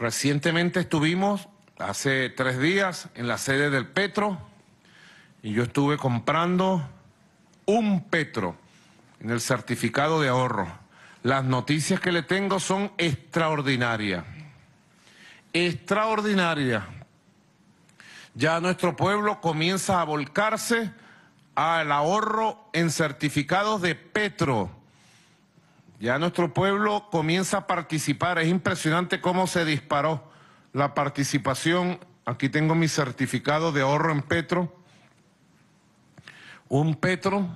Recientemente estuvimos, hace tres días, en la sede del Petro y yo estuve comprando un Petro en el certificado de ahorro. Las noticias que le tengo son extraordinarias. Extraordinarias. Ya nuestro pueblo comienza a volcarse al ahorro en certificados de Petro ya nuestro pueblo comienza a participar. Es impresionante cómo se disparó la participación. Aquí tengo mi certificado de ahorro en Petro. Un Petro.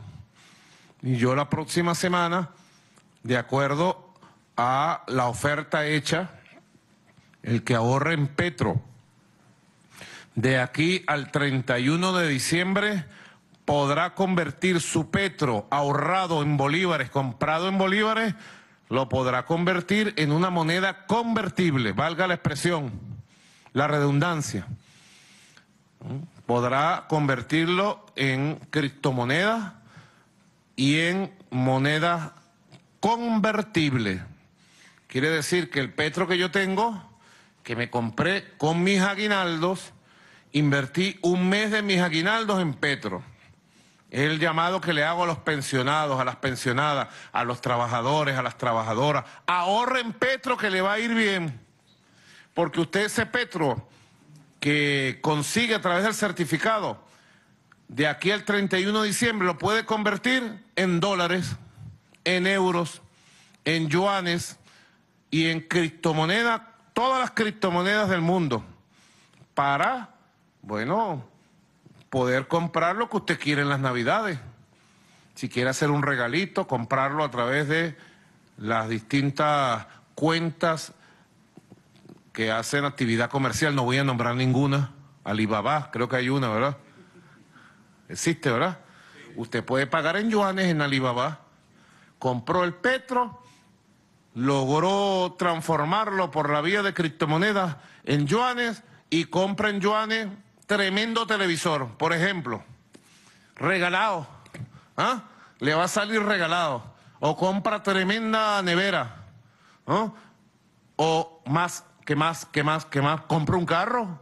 Y yo la próxima semana, de acuerdo a la oferta hecha, el que ahorre en Petro, de aquí al 31 de diciembre podrá convertir su petro ahorrado en bolívares, comprado en bolívares, lo podrá convertir en una moneda convertible, valga la expresión, la redundancia. Podrá convertirlo en criptomonedas y en monedas convertibles. Quiere decir que el petro que yo tengo, que me compré con mis aguinaldos, invertí un mes de mis aguinaldos en petro es el llamado que le hago a los pensionados, a las pensionadas, a los trabajadores, a las trabajadoras. Ahorren Petro que le va a ir bien. Porque usted ese Petro que consigue a través del certificado de aquí al 31 de diciembre lo puede convertir en dólares, en euros, en yuanes y en criptomonedas, todas las criptomonedas del mundo, para, bueno, poder comprar lo que usted quiere en las Navidades. Si quiere hacer un regalito, comprarlo a través de las distintas cuentas que hacen actividad comercial. No voy a nombrar ninguna. Alibaba, creo que hay una, ¿verdad? Existe, ¿verdad? Usted puede pagar en yuanes en Alibaba. Compró el petro, logró transformarlo por la vía de criptomonedas en yuanes y compra en yuanes tremendo televisor, por ejemplo, regalado, ¿ah? le va a salir regalado, o compra tremenda nevera, ¿no? o más, que más, que más, que más, compra un carro,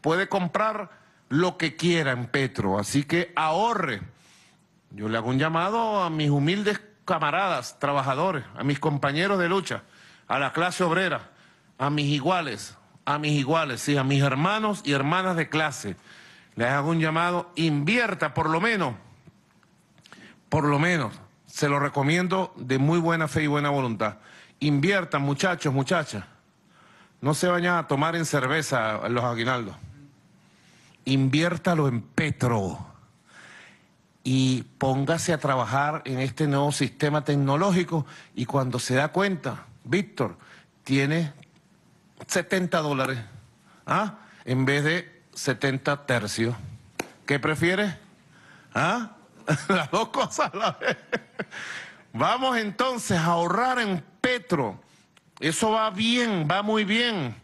puede comprar lo que quiera en Petro, así que ahorre. Yo le hago un llamado a mis humildes camaradas, trabajadores, a mis compañeros de lucha, a la clase obrera, a mis iguales, a mis iguales, sí, a mis hermanos y hermanas de clase. Les hago un llamado, invierta por lo menos, por lo menos, se lo recomiendo de muy buena fe y buena voluntad. Inviertan muchachos, muchachas. No se vayan a tomar en cerveza los aguinaldos. Inviértalo en Petro y póngase a trabajar en este nuevo sistema tecnológico y cuando se da cuenta, Víctor, tiene 70 dólares, ¿ah? En vez de 70 tercios. ¿Qué prefieres? ¿Ah? Las dos cosas a la vez. Vamos entonces a ahorrar en Petro. Eso va bien, va muy bien.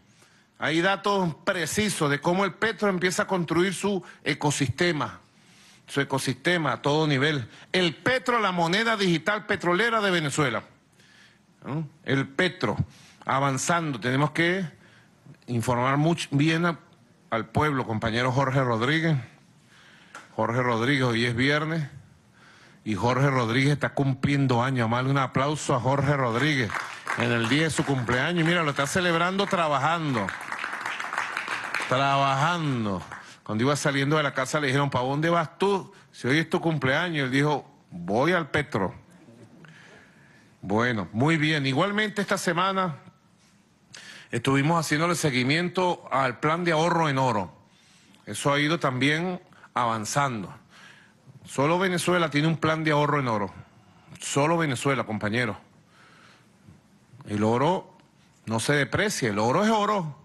Hay datos precisos de cómo el Petro empieza a construir su ecosistema, su ecosistema a todo nivel. El Petro, la moneda digital petrolera de Venezuela. ¿Mm? El Petro avanzando. Tenemos que informar mucho, bien al pueblo, compañero Jorge Rodríguez. Jorge Rodríguez, hoy es viernes y Jorge Rodríguez está cumpliendo años. Amarle un aplauso a Jorge Rodríguez en el día de su cumpleaños. Mira, lo está celebrando trabajando. Trabajando. Cuando iba saliendo de la casa le dijeron, ¿para dónde vas tú? Si hoy es tu cumpleaños. Él dijo, voy al Petro. Bueno, muy bien. Igualmente esta semana Estuvimos haciéndole seguimiento al plan de ahorro en oro. Eso ha ido también avanzando. Solo Venezuela tiene un plan de ahorro en oro. Solo Venezuela, compañero. El oro no se deprecia, el oro es oro.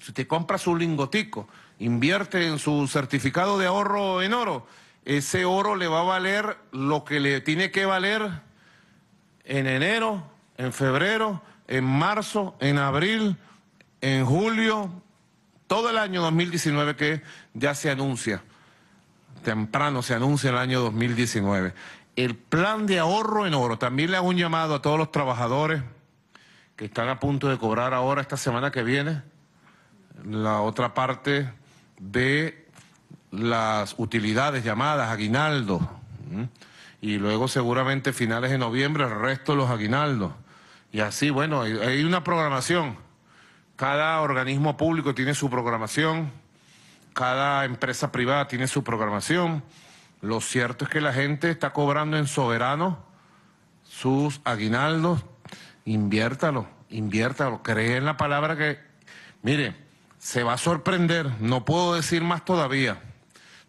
Si usted compra su lingotico, invierte en su certificado de ahorro en oro, ese oro le va a valer lo que le tiene que valer en enero, en febrero, en marzo, en abril, en julio, todo el año 2019 que ya se anuncia, temprano se anuncia el año 2019. El plan de ahorro en oro, también le hago un llamado a todos los trabajadores que están a punto de cobrar ahora esta semana que viene la otra parte de las utilidades llamadas aguinaldo y luego seguramente finales de noviembre el resto de los aguinaldos. Y así, bueno, hay, una programación. Cada organismo público tiene su programación, cada empresa privada tiene su programación. Lo cierto es que la gente está cobrando en soberano sus aguinaldos. Inviértalo, inviértalo. Cree en la palabra que, mire, se va a sorprender. No puedo decir más todavía.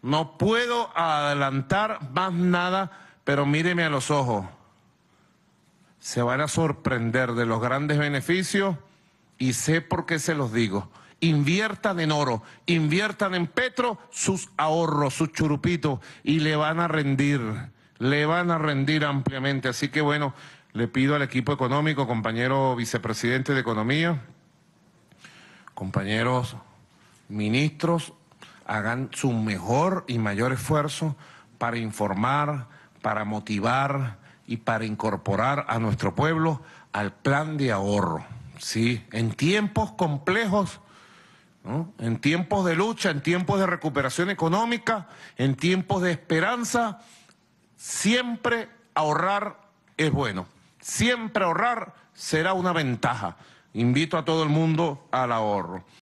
No puedo adelantar más nada, pero míreme a los ojos se van a sorprender de los grandes beneficios y sé por qué se los digo. Inviertan en oro, inviertan en petro sus ahorros, sus churupitos y le van a rendir, le van a rendir ampliamente. Así que bueno, le pido al equipo económico, compañero vicepresidente de Economía, compañeros ministros, hagan su mejor y mayor esfuerzo para informar, para motivar, y para incorporar a nuestro pueblo al plan de ahorro. Sí, en tiempos complejos, en tiempos de lucha, en tiempos de recuperación económica, en tiempos de esperanza, siempre ahorrar es bueno. Siempre ahorrar será una ventaja. Invito a todo el mundo al ahorro.